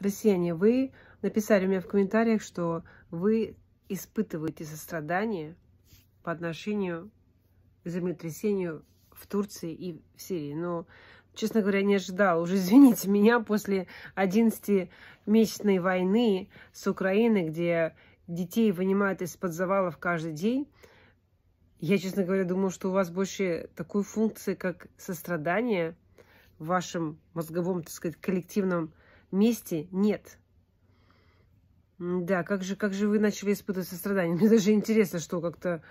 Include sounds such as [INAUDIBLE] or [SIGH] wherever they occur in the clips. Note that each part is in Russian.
Россияне, вы написали у меня в комментариях, что вы испытываете сострадание по отношению к землетрясению в Турции и в Сирии. Но, честно говоря, не ожидал. Уже [LAUGHS] извините меня, после 11-месячной войны с Украиной, где детей вынимают из-под завалов каждый день, я, честно говоря, думаю, что у вас больше такой функции, как сострадание в вашем мозговом, так сказать, коллективном мести нет. Да, как же, как же вы начали испытывать сострадание? [LAUGHS] Мне даже интересно, что как-то,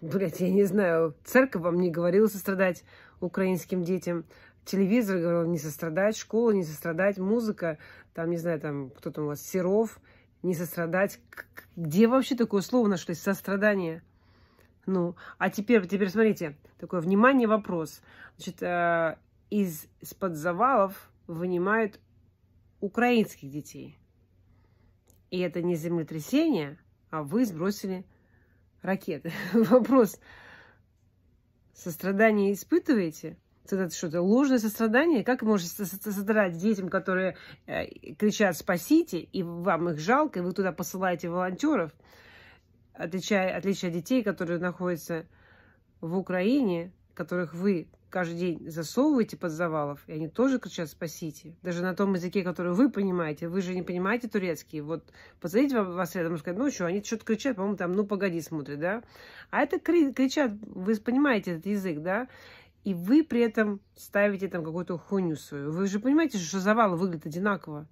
блядь, я не знаю, церковь вам не говорила сострадать украинским детям, телевизор говорил не сострадать, школа не сострадать, музыка, там, не знаю, там, кто там у вас, Серов, не сострадать. Где вообще такое слово нашлось? Сострадание. Ну, а теперь, теперь смотрите, такое внимание вопрос. Значит, э, из, из-под завалов вынимают украинских детей. И это не землетрясение, а вы сбросили ракеты. [LAUGHS] Вопрос. Сострадание испытываете? Это что-то ложное сострадание? Как можете сострадать детям, которые э, кричат «спасите», и вам их жалко, и вы туда посылаете волонтеров, отличая, отличая детей, которые находятся в Украине, которых вы каждый день засовываете под завалов, и они тоже кричат «спасите». Даже на том языке, который вы понимаете, вы же не понимаете турецкий. Вот посмотрите вас рядом и сказать, ну что, они что-то кричат, по-моему, там «ну погоди» смотрят, да? А это кри кричат, вы понимаете этот язык, да? И вы при этом ставите там какую-то хуйню свою. Вы же понимаете, что завалы выглядят одинаково.